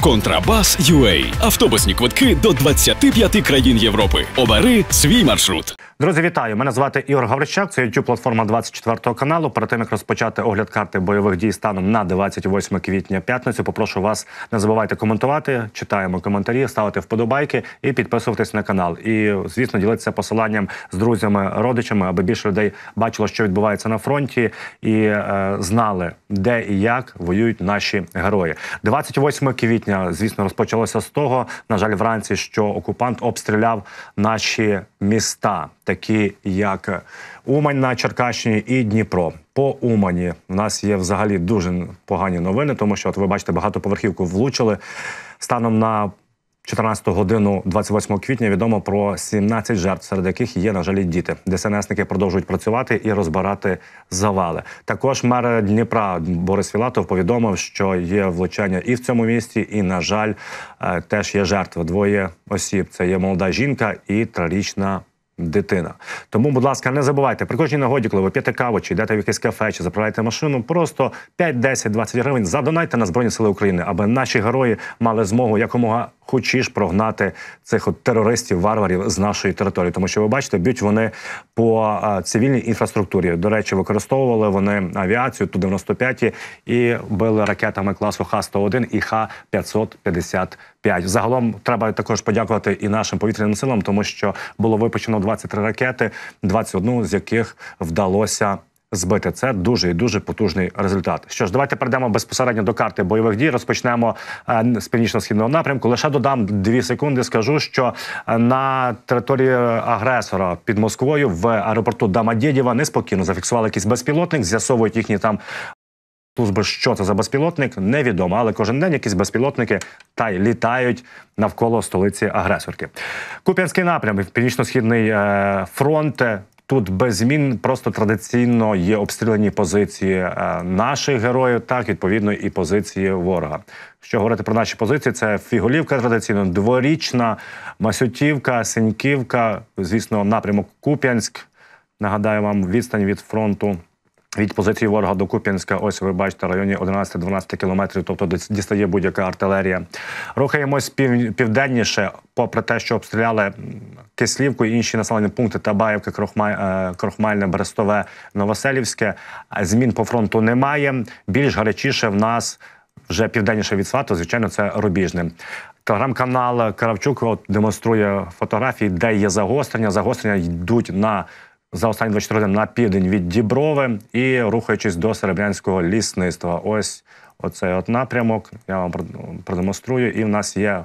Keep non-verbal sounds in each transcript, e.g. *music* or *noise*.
Контрабас UA. автобусні квитки до 25 країн Європи. Обери свій маршрут. Друзі, вітаю! Мене звати Ігор Гаврищак. Це youtube платформа 24 каналу. Перед тим як розпочати огляд карти бойових дій станом на 28 квітня п'ятницю. Попрошу вас не забувайте коментувати. Читаємо коментарі, ставити вподобайки і підписуватись на канал. І звісно, ділитися посиланням з друзями, родичами, аби більше людей бачило, що відбувається на фронті, і е, знали, де і як воюють наші герої. 28 квітня, звісно, розпочалося з того. На жаль, вранці що окупант обстріляв наші міста, такі як Умань на Черкащині і Дніпро. По Умані в нас є взагалі дуже погані новини, тому що от ви бачите, багатоповерхівку влучили станом на 14 годину 28 квітня відомо про 17 жертв, серед яких є на жаль діти. ДСНСники продовжують працювати і розбирати завали. Також мер Дніпра Борис Філатов повідомив, що є влучання і в цьому місті, і на жаль, е, теж є жертва Двоє осіб. Це є молода жінка і трирічна дитина. Тому, будь ласка, не забувайте при кожній нагоді, коли ви п'єте каву, чи йдете в якесь кафе, чи заправляєте машину, просто 5, 10, 20 гривень задонайте на збройні сили України, аби наші герої мали змогу якомога хочеш прогнати цих от терористів, варварів з нашої території, тому що ви бачите, б'ють вони по цивільній інфраструктурі. До речі, використовували вони авіацію ту 95 і били ракетами класу Х-101 і Х-550. 5. Загалом треба також подякувати і нашим повітряним силам, тому що було випущено 23 ракети, 21 з яких вдалося. Збити це дуже і дуже потужний результат. Що ж, давайте перейдемо безпосередньо до карти бойових дій. Розпочнемо е, з північно-східного напрямку. Лише додам дві секунди. Скажу, що е, на території агресора під Москвою в аеропорту Дамадєдєва неспокійно зафіксували якийсь безпілотник, з'ясовують їхні там служби, що це за безпілотник, невідомо. Але кожен день якісь безпілотники та й літають навколо столиці агресорки. Куп'янський напрям, північно-східний е, фронт. Тут без змін просто традиційно є обстріляні позиції е, наших героїв, так відповідно і позиції ворога. Що говорити про наші позиції? Це фіголівка традиційно, дворічна Масютівка, Синьківка, звісно, напрямок Куп'янськ. Нагадаю вам відстань від фронту. Від позиції ворога до Куп'янська, ось ви бачите, в районі 11-12 кілометрів, тобто дістає будь-яка артилерія. Рухаємось пів... південніше, попри те, що обстріляли Кислівку і інші населені пункти Табаївки, Крохма... Е, Крохмальне, Брестове, Новоселівське. Змін по фронту немає. Більш гарячіше в нас вже південніше від Свату, звичайно, це рубіжне. Телеграм-канал Кравчук демонструє фотографії, де є загострення. Загострення йдуть на за останні 24 години на південь від Діброви і рухаючись до серебрянського лісництва. Ось оцей от напрямок. Я вам продемонструю. І в нас є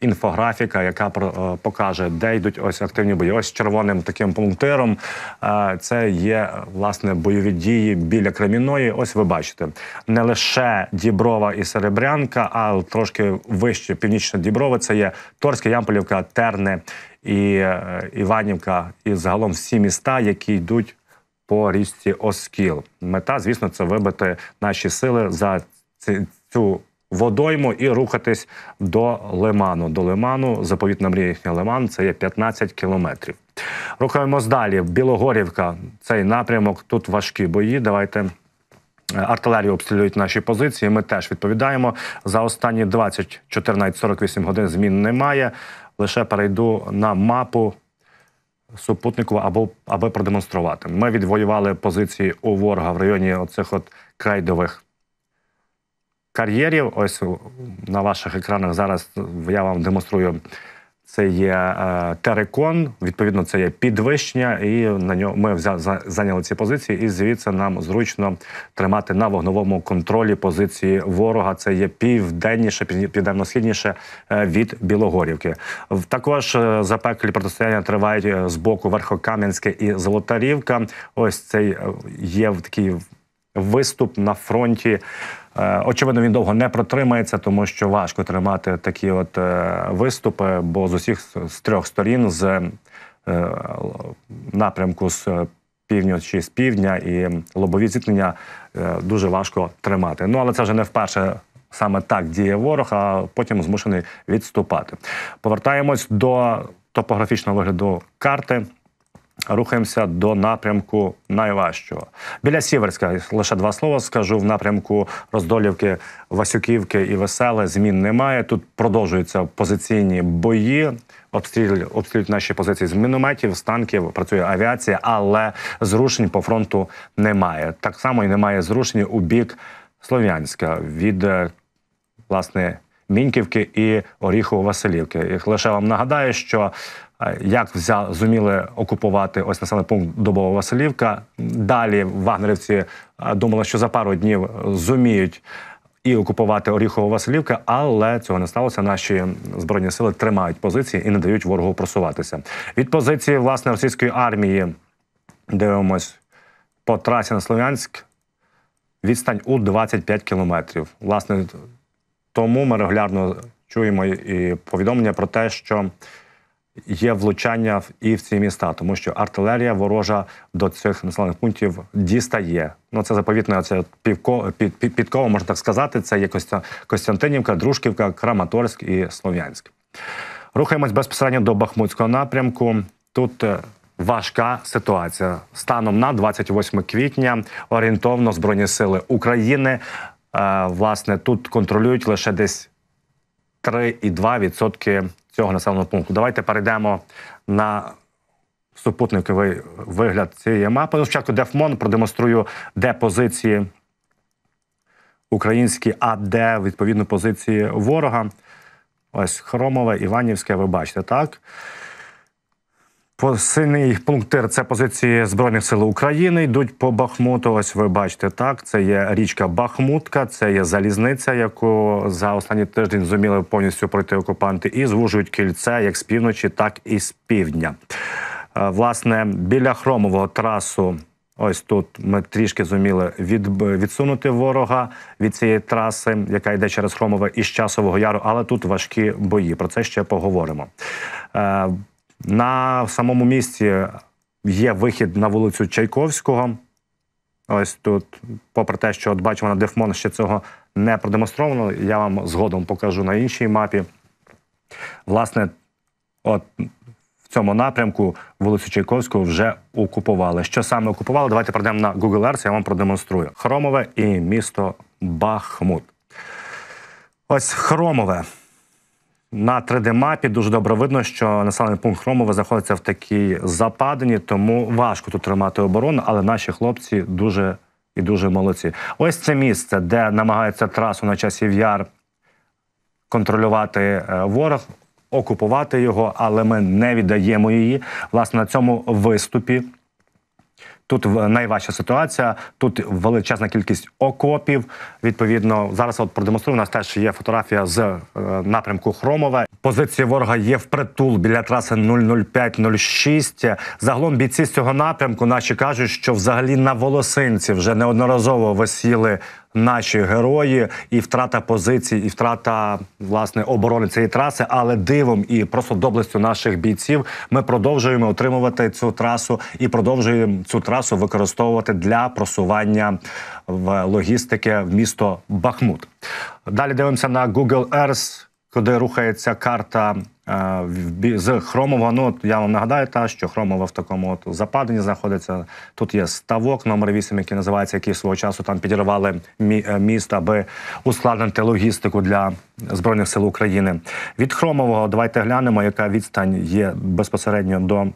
інфографіка, яка е, покаже, де йдуть ось активні бої. Ось червоним таким пунктиром. Е, це є власне бойові дії біля Креміної. Ось ви бачите, не лише Діброва і Серебрянка, а трошки вище північно Діброва. Це є Торська Ямполівка, Терне і е, Іванівка, і загалом всі міста, які йдуть по річці Оскіл. Мета, звісно, це вибити наші сили за цю водойму і рухатись до Лиману. До Лиману, заповітна мрія Лиман, це є 15 кілометрів. Рухаємось далі. Білогорівка, цей напрямок. Тут важкі бої. Давайте. Е, артилерію обстрілюють наші позиції. Ми теж відповідаємо за останні 20, 14, 48 годин. Змін немає лише перейду на мапу супутнику, або аби продемонструвати. Ми відвоювали позиції у ворога в районі оцих от крейдових кар'єрів. Ось на ваших екранах зараз я вам демонструю це є е, терекон. Відповідно, це є підвищення, і на ньому ми взяли зайняли ці позиції. І звідси нам зручно тримати на вогновому контролі позиції ворога. Це є південніше, південно-східніше е, від Білогорівки. Також е, запеклі протистояння тривають з боку Верхокам'янське і Золотарівка. Ось цей є такий виступ на фронті. Е, очевидно, він довго не протримається, тому що важко тримати такі от е, виступи, бо з усіх з трьох сторін з е, напрямку з півдня чи з півдня і лобові зіткнення дуже важко тримати. Ну але це вже не вперше. Саме так діє ворог, а потім змушений відступати. Повертаємось до топографічного вигляду карти. Рухаємося до напрямку найважчого. Біля Сіверська лише два слова скажу в напрямку Роздолівки, Васюківки і Веселе. Змін немає. Тут продовжуються позиційні бої. Обстріль обстрілюють наші позиції з мінометів, з танків працює авіація, але зрушень по фронту немає. Так само і немає зрушень у бік Слов'янська від е, власне Міньківки і оріху василівки Лише вам нагадаю, що як взяли, зуміли окупувати ось саме пункт Добова Василівка. Далі вагнерівці е, думали, що за пару днів е, зуміють і окупувати Оріхово Василівка, але цього не сталося. Наші збройні сили тримають позиції і не дають ворогу просуватися. Від позиції власне російської армії дивимось по трасі на Слов'янськ. Відстань у 25 кілометрів. Власне, тому ми регулярно чуємо і повідомлення про те, що є влучання і в ці міста, тому що артилерія ворожа до цих населених пунктів дістає. Ну це заповітне це півко під, під, підково, можна так сказати. Це є Костянтинівка, Дружківка, Краматорськ і Слов'янськ. Рухаємось безпосередньо до Бахмутського напрямку. Тут е, Важка ситуація станом на 28 квітня орієнтовно збройні сили України е, власне тут контролюють лише десь 3,2% цього населеного пункту. Давайте перейдемо на супутниковий вигляд цієї мапи. Ну, спочатку Дефмон продемонструю, де позиції українські, а де відповідно позиції ворога. Ось Хромове, Іванівське, ви бачите, так? Посильний пунктир це позиції збройних сил України. Йдуть по Бахмуту. Ось ви бачите, так це є річка Бахмутка, це є залізниця, яку за останній тиждень зуміли повністю пройти окупанти, і звужують кільце як з півночі, так і з півдня. Е, власне, біля хромового трасу. Ось тут ми трішки зуміли від, відсунути ворога від цієї траси, яка йде через Хромове із часового яру, але тут важкі бої. Про це ще поговоримо. Е, на самому місці є вихід на вулицю Чайковського. Ось тут, попри те, що от бачимо на Дефмон ще цього не продемонстровано, я вам згодом покажу на іншій мапі. Власне, от в цьому напрямку вулицю Чайковського вже окупували. Що саме окупували? Давайте пройдемо на Google Earth, я вам продемонструю. Хромове і місто Бахмут. Ось Хромове. На 3D-мапі дуже добре видно, що населений пункт Хромове знаходиться в такій западині, тому важко тут тримати оборону, але наші хлопці дуже і дуже молодці. Ось це місце, де намагається трасу на часів яр контролювати е, ворог, окупувати його, але ми не віддаємо її. Власне на цьому виступі. Тут найважча ситуація. Тут величезна кількість окопів. Відповідно, зараз от продемонструю, у нас теж є фотографія з е, напрямку Хромове. Позиції ворога є впритул біля траси 005-06. Загалом бійці з цього напрямку наші кажуть, що взагалі на волосинці вже неодноразово висіли наші герої, і втрата позицій, і втрата власне оборони цієї траси. Але дивом і просто доблестю наших бійців ми продовжуємо отримувати цю трасу і продовжуємо цю трасу використовувати для просування в логістики в місто Бахмут. Далі дивимося на Google Earth куди рухається карта е, з хромового. Ну я вам нагадаю, та що хромова в такому от западенні знаходиться. Тут є ставок номер 8, який називається, який свого часу там підірвали е, міст, аби ускладнити логістику для збройних сил України. Від хромового давайте глянемо, яка відстань є безпосередньо до.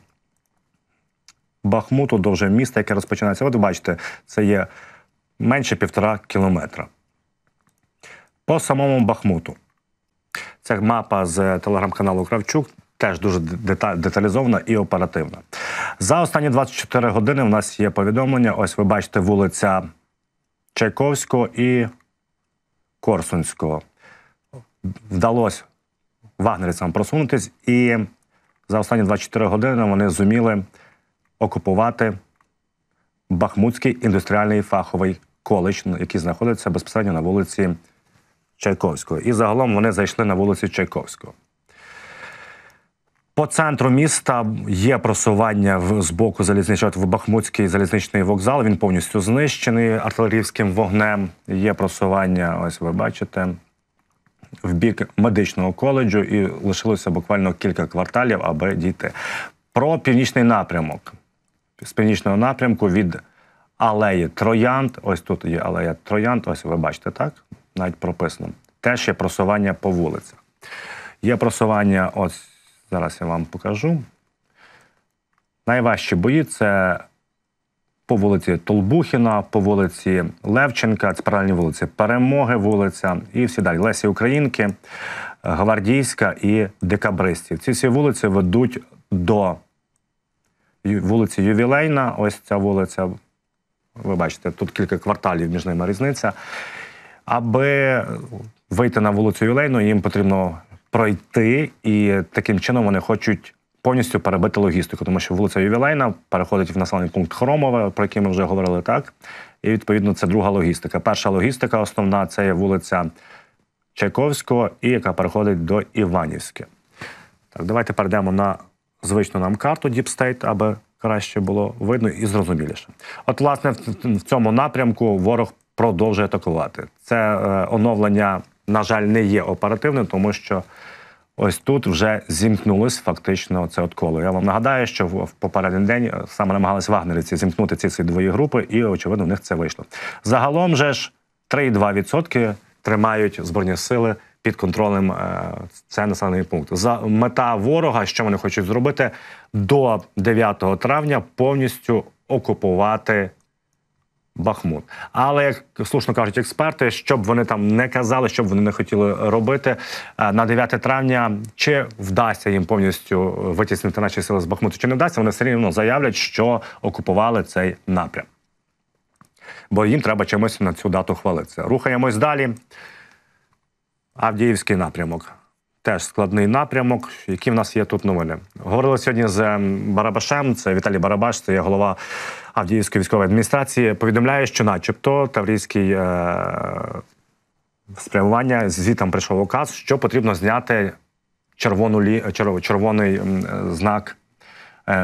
Бахмуту до вже міста, яке розпочинається. От ви бачите, це є менше півтора кілометра. По самому Бахмуту. Це мапа з телеграм-каналу Кравчук. Теж дуже деталізована і оперативна. За останні 24 години в нас є повідомлення. Ось ви бачите вулиця Чайковського і Корсунського. Вдалося вагнерівцям просунутись, і за останні 24 години вони зуміли окупувати Бахмутський індустріальний фаховий коледж, який знаходиться безпосередньо на вулиці. Чайковського. І загалом вони зайшли на вулиці Чайковського. По центру міста є просування в, з боку залізничного в Бахмутський залізничний вокзал. Він повністю знищений артилерійським вогнем. Є просування, ось ви бачите, в бік медичного коледжу, і лишилося буквально кілька кварталів, аби дійти. Про північний напрямок. З північного напрямку від алеї Троянд. Ось тут є алея Троянд, ось ви бачите, так? навіть прописано. Теж є просування по вулицях. Є просування, ось зараз я вам покажу. Найважчі бої це по вулиці Толбухіна, по вулиці Левченка, це правильні вулиці Перемоги, вулиця і всі далі. Лесі Українки, Гвардійська і Декабристів. Ці всі вулиці ведуть до вулиці Ювілейна. Ось ця вулиця. Ви бачите, тут кілька кварталів між ними різниця. Аби вийти на вулицю Юлейну, їм потрібно пройти, і таким чином вони хочуть повністю перебити логістику, тому що вулиця Ювілейна переходить в населений пункт Хромове, про який ми вже говорили так. І відповідно це друга логістика. Перша логістика, основна це є вулиця Чайковського, і яка переходить до Іванівське. Так, давайте перейдемо на звичну нам карту Діпстейт, аби краще було видно і зрозуміліше. От, власне, в цьому напрямку ворог продовжує атакувати. Це е, оновлення, на жаль, не є оперативним, тому що ось тут вже зімкнулось фактично це от коло. Я вам нагадаю, що в попередній день е, саме намагались вагнериці зімкнути ці свідові групи, і очевидно, в них це вийшло. Загалом же ж 3,2% тримають збройні сили. Під контролем е, це населений пункт. За мета ворога, що вони хочуть зробити, до 9 травня повністю окупувати Бахмут. Але як слушно кажуть експерти, щоб вони там не казали, щоб вони не хотіли робити е, на 9 травня, чи вдасться їм повністю е, витіснити наші сили з Бахмуту, чи не вдасться, вони все рівно заявлять, що окупували цей напрям. Бо їм треба чимось на цю дату хвалитися. Рухаємось далі. Авдіївський напрямок. Теж складний напрямок, які в нас є тут новини. Говорили сьогодні з ем, Барабашем. Це Віталій Барабаш, це є голова Авдіївської військової адміністрації. Повідомляє, що, начебто, таврійський е, спрямування звітом прийшов указ, що потрібно зняти червону лі... Е, червоний е, знак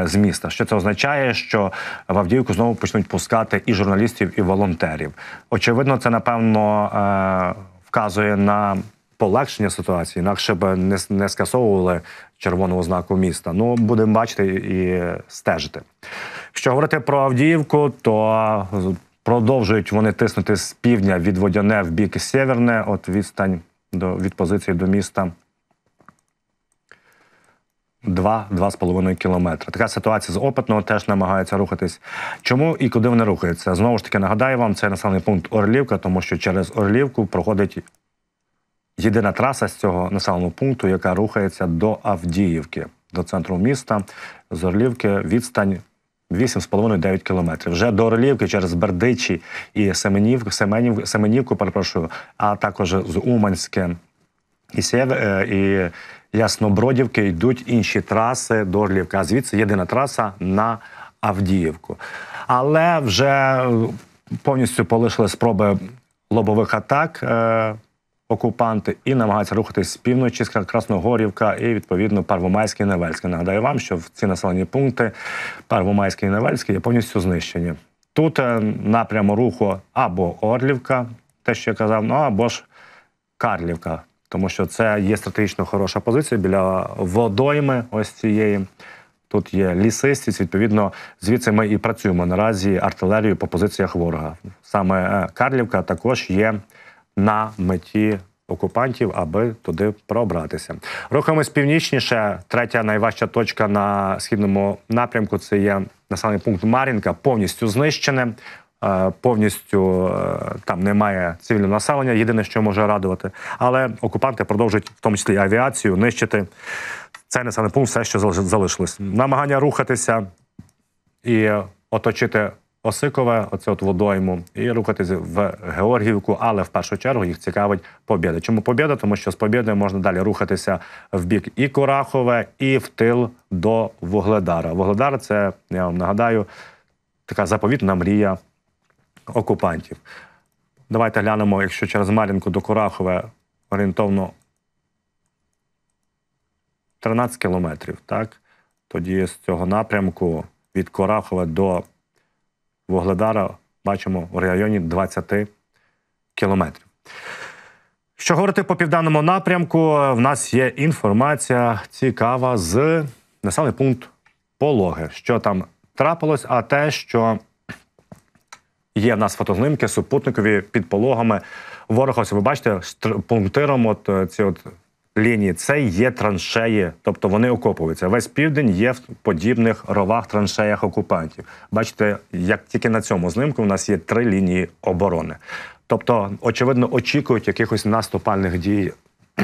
з міста. Що це означає, що в Авдіївку знову почнуть пускати і журналістів, і волонтерів. Очевидно, це напевно вказує на полегшення ситуації, інакше б не не скасовували червоного знаку міста. Ну будемо бачити і стежити. Що говорити про Авдіївку, то продовжують вони тиснути з півдня від водяне в бік Сєверне, от відстань до від позиції до міста. 2-2,5 кілометри. Така ситуація з опитного теж намагається рухатись. Чому і куди вони рухаються? Знову ж таки нагадаю вам, це населений пункт Орлівка, тому що через Орлівку проходить єдина траса з цього населеного пункту, яка рухається до Авдіївки, до центру міста з Орлівки. Відстань 8,5-9 кілометрів. Вже до Орлівки через Бердичі і Семенів, Семенів, Семенівку, перепрошую, а також з Уманське і Сєв, е, і Яснобродівки йдуть інші траси до Орлівки. А звідси єдина траса на Авдіївку. Але вже повністю полишили спроби лобових атак. Е, окупанти і намагаються рухатись з півночі з Красногорівка і відповідно Первомайський і Невельський. Нагадаю вам, що ці населені пункти Первомайський і Невельський є повністю знищені. Тут е, напрямо руху або Орлівка, те, що я казав, ну або ж Карлівка, тому що це є стратегічно хороша позиція біля водойми. Ось цієї. Тут є лісистість. Відповідно, звідси ми і працюємо наразі артилерією по позиціях ворога. Саме е, Карлівка також є на меті окупантів, аби туди пробратися. Рухаємось північніше. Третя найважча точка на східному напрямку це є населений пункт Марінка. повністю знищене. Е, повністю е, там немає цивільного населення, єдине, що може радувати. Але окупанти продовжують, в тому числі авіацію, нищити цей населений пункт, все, що залишилось. Намагання рухатися і оточити Осикове, оце от водойму, і рухатись в Георгіївку, але в першу чергу їх цікавить Побєда. Чому побіда? Тому що з Побєди можна далі рухатися в бік і Корахове, і в тил до Вугледара. Вугледар це, я вам нагадаю, така заповітна мрія окупантів. Давайте глянемо, якщо через Мар'їнку до Корахове орієнтовно 13 кілометрів, так? Тоді з цього напрямку від Корахове до Вугледара бачимо в районі 20 кілометрів. Що говорити по південному напрямку, в нас є інформація цікава з населений пункт Пологи, що там трапилось, а те, що є в нас фотознимки супутникові під пологами ворога. Ось ви бачите, пунктиром от е, ці от лінії це є траншеї, тобто вони окопуються. Весь південь є в подібних ровах, траншеях окупантів. Бачите, як тільки на цьому знимку у нас є три лінії оборони. Тобто, очевидно, очікують якихось наступальних дій. *clears throat*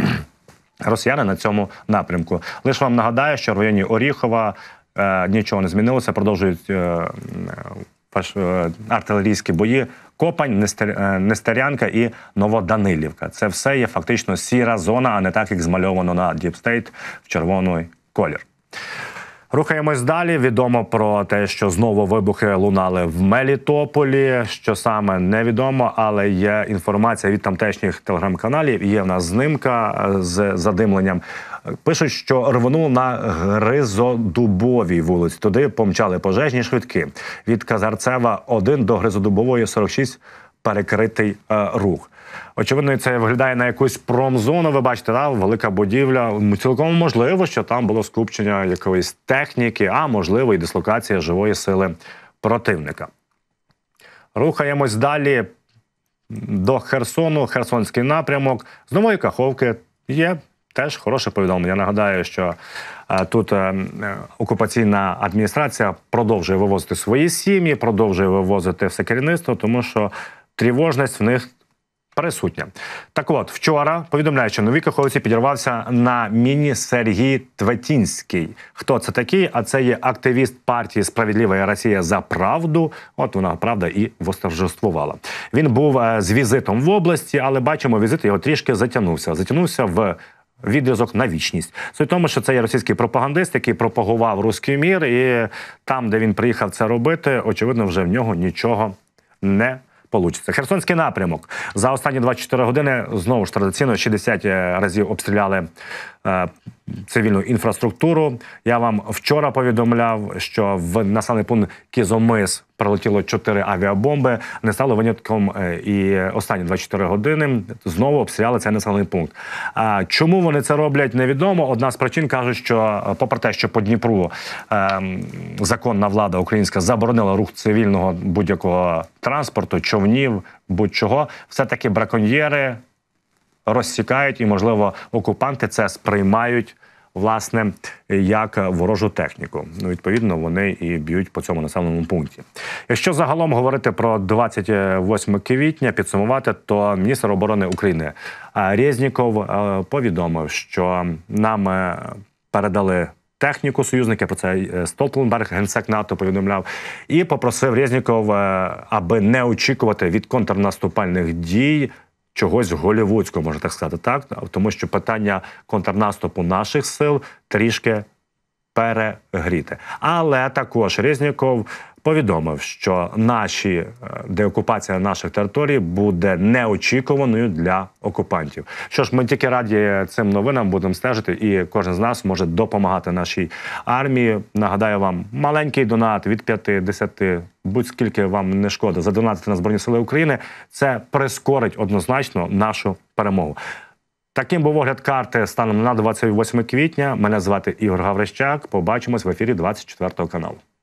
Росіяни на цьому напрямку. Лише вам нагадаю, що в районі Оріхова е, нічого не змінилося, продовжують е, е, е, артилерійські бої. Копань, нестер, Нестерянка і Новоданилівка. Це все є фактично сіра зона, а не так, як змальовано на Діпстейт в червоний колір. Рухаємось далі. Відомо про те, що знову вибухи лунали в Мелітополі. Що саме невідомо, але є інформація від тамтешніх телеграм-каналів. Є в нас знимка е, з задимленням. Пишуть, що рвонуло на Гризодубовій вулиці. Туди помчали пожежні швидки. Від Казарцева 1 до Гризодубової 46 перекритий е, рух. Очевидно, це виглядає на якусь промзону. Ви бачите, да, велика будівля. Цілком можливо, що там було скупчення якоїсь техніки, а можливо, і дислокація живої сили противника. Рухаємось далі до Херсону. Херсонський напрямок з нової каховки є. Теж хороше повідомлення. Я нагадаю, що е, тут е, е, окупаційна адміністрація продовжує вивозити свої сім'ї, продовжує вивозити все керівництво, тому що тривожність в них присутня. Так от вчора повідомляє, що нові каховці підірвався на міні Сергій Тветінський. Хто це такий? А це є активіст партії Справедлива Росія за правду. От вона правда і восторжествувала. Він був е, з візитом в області, але бачимо, візит його трішки затягнувся. Затягнувся в. Відрізок на вічність. Суть тому, що це є російський пропагандист, який пропагував руський мір, і там, де він приїхав це робити, очевидно, вже в нього нічого не получиться. Херсонський напрямок за останні 24 години знову ж традиційно 60 е, разів обстріляли е, цивільну інфраструктуру. Я вам вчора повідомляв, що в населений пункт Кізомис прилетіло чотири авіабомби. Не стало винятком е, і останні 24 години знову обстріляли цей населений пункт. А чому вони це роблять? Невідомо. Одна з причин кажуть, що е, попри те, що по Дніпру ем, законна влада українська заборонила рух цивільного будь-якого транспорту, човнів будь-чого, все таки браконьєри розсікають, і можливо окупанти це сприймають власне як ворожу техніку. Ну відповідно, вони і б'ють по цьому населеному пункті. Якщо загалом говорити про 28 квітня, підсумувати, то міністр оборони України Резніков повідомив, що нам е, передали. Техніку союзники про це е, Столтенберг, генсек НАТО повідомляв, і попросив Резніков, е, аби не очікувати від контрнаступальних дій чогось голівудського, можна так сказати, так тому, що питання контрнаступу наших сил трішки перегріти. Але також Резніков повідомив, що наші е, деокупація наших територій буде неочікуваною для окупантів. Що ж, ми тільки раді цим новинам будемо стежити, і кожен з нас може допомагати нашій армії. Нагадаю вам маленький донат від 5-10, будь-скільки вам не шкода задонатити на збройні сили України. Це прискорить однозначно нашу перемогу. Таким був огляд карти станом на 28 квітня. Мене звати Ігор Гаврищак. Побачимось в ефірі 24 каналу.